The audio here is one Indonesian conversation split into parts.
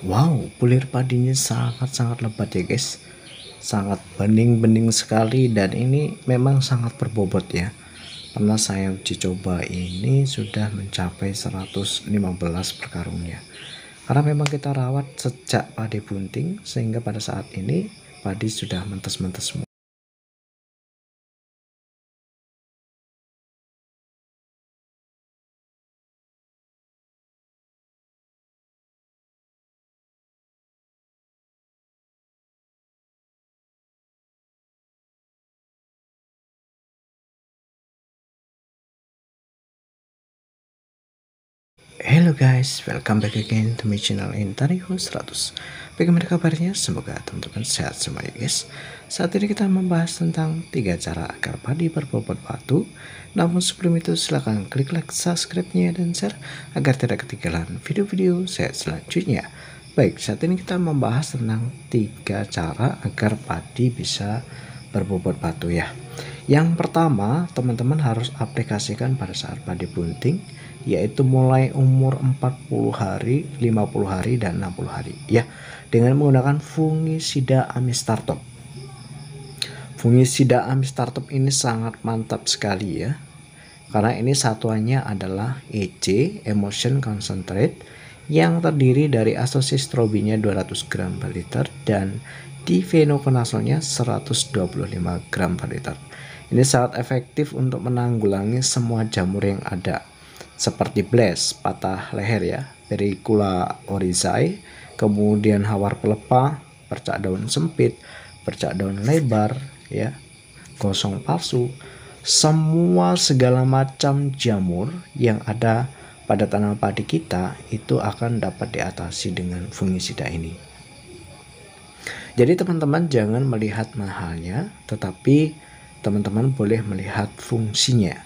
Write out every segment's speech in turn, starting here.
Wow, bulir padinya sangat-sangat lebat ya guys. Sangat bening-bening sekali dan ini memang sangat berbobot ya. karena saya uji coba ini sudah mencapai 115 per karungnya. Karena memang kita rawat sejak padi bunting sehingga pada saat ini padi sudah mentes-mentes semua. Hello guys, welcome back again to my channel Intariho 100 Bagaimana kabarnya? Semoga teman-teman sehat semua ya guys Saat ini kita membahas tentang 3 cara agar padi berbobot batu Namun sebelum itu silahkan klik like, subscribe-nya dan share Agar tidak ketinggalan video-video saya selanjutnya Baik, saat ini kita membahas tentang 3 cara agar padi bisa berbobot batu ya yang pertama, teman-teman harus aplikasikan pada saat padi bunting yaitu mulai umur 40 hari, 50 hari dan 60 hari ya dengan menggunakan fungisida amistartop. Fungisida amistartop ini sangat mantap sekali ya. Karena ini satuannya adalah EC, Emotion Concentrate yang terdiri dari asosistrobinya 200 gram per liter dan divenokonasolnya 125 gram per liter. Ini sangat efektif untuk menanggulangi semua jamur yang ada, seperti bles, patah leher ya, pericula orizae, kemudian hawar pelepah, percak daun sempit, percak daun lebar, ya, gosong palsu, semua segala macam jamur yang ada pada tanaman padi kita itu akan dapat diatasi dengan fungisida ini. Jadi teman-teman jangan melihat mahalnya, tetapi teman-teman boleh melihat fungsinya.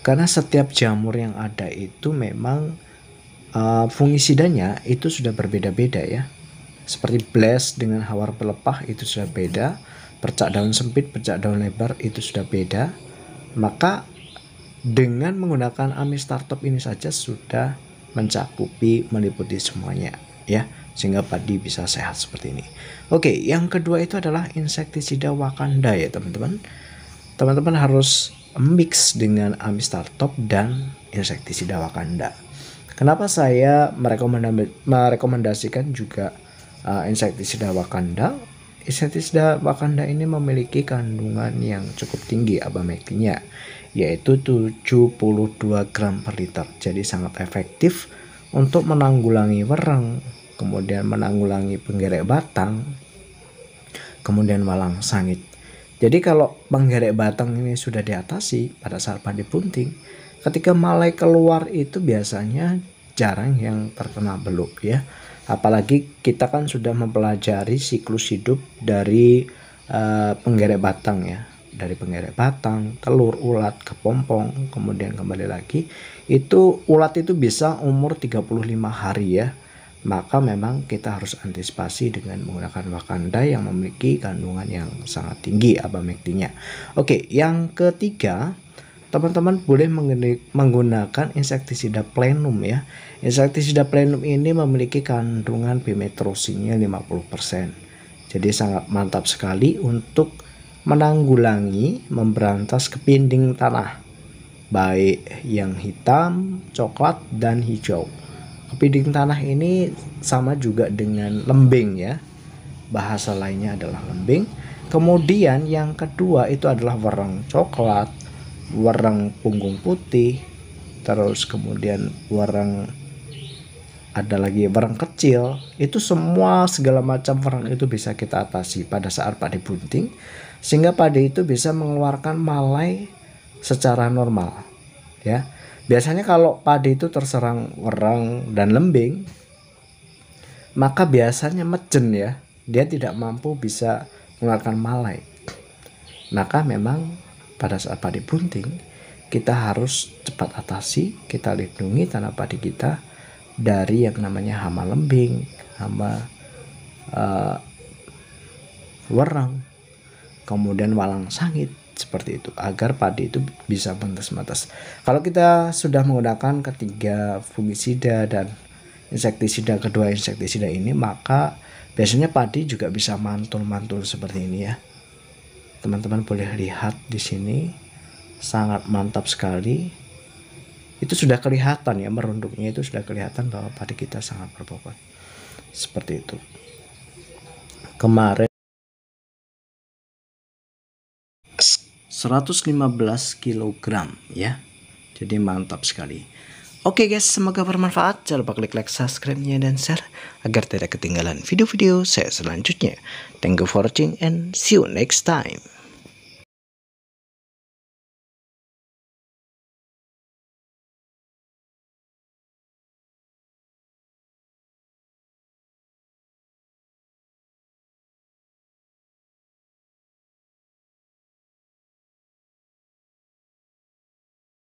Karena setiap jamur yang ada itu memang uh, fungisidanya itu sudah berbeda-beda ya. Seperti blast dengan hawar pelepah itu sudah beda, percak daun sempit, percak daun lebar itu sudah beda. Maka dengan menggunakan AMI startup ini saja sudah mencakupi meliputi semuanya ya sehingga padi bisa sehat seperti ini. Oke, yang kedua itu adalah insektisida Wakanda ya, teman-teman teman-teman harus mix dengan Amistar Top dan insektisida Wakanda. Kenapa saya merekomendasikan juga uh, insektisida Wakanda? Insektisida Wakanda ini memiliki kandungan yang cukup tinggi abametinnya, yaitu 72 gram per liter. Jadi sangat efektif untuk menanggulangi wereng, kemudian menanggulangi penggerek batang, kemudian malang sangit. Jadi kalau penggerek batang ini sudah diatasi pada saat padi bunting, ketika malai keluar itu biasanya jarang yang terkena beluk ya. Apalagi kita kan sudah mempelajari siklus hidup dari uh, penggerek batang ya. Dari penggerek batang, telur, ulat, kepompong, kemudian kembali lagi. Itu ulat itu bisa umur 35 hari ya maka memang kita harus antisipasi dengan menggunakan Wakanda yang memiliki kandungan yang sangat tinggi abamectinnya. Oke, yang ketiga, teman-teman boleh menggunakan insektisida plenum ya. Insektisida plenum ini memiliki kandungan bimetrosinnya 50%. Jadi sangat mantap sekali untuk menanggulangi memberantas kepinding tanah baik yang hitam, coklat, dan hijau. Piding tanah ini sama juga dengan lembing ya. Bahasa lainnya adalah lembing. Kemudian yang kedua itu adalah wereng coklat, wereng punggung putih, terus kemudian wereng ada lagi wereng kecil. Itu semua segala macam wereng itu bisa kita atasi pada saat padi bunting sehingga padi itu bisa mengeluarkan malai secara normal ya Biasanya kalau padi itu terserang wereng dan lembing, maka biasanya mejen ya, dia tidak mampu bisa mengeluarkan malai. Maka memang pada saat padi bunting, kita harus cepat atasi, kita lindungi tanah padi kita dari yang namanya hama lembing, hama uh, werang, kemudian walang sangit, seperti itu agar padi itu bisa mentas-mentas. Kalau kita sudah menggunakan ketiga fungisida dan insektisida kedua insektisida ini maka biasanya padi juga bisa mantul-mantul seperti ini ya. Teman-teman boleh lihat di sini sangat mantap sekali. Itu sudah kelihatan ya merunduknya itu sudah kelihatan bahwa padi kita sangat berbobot. Seperti itu. Kemarin 115 kg ya. Jadi mantap sekali. Oke guys, semoga bermanfaat. Jangan lupa klik like, subscribe-nya, dan share agar tidak ketinggalan video-video saya selanjutnya. Thank you for watching and see you next time.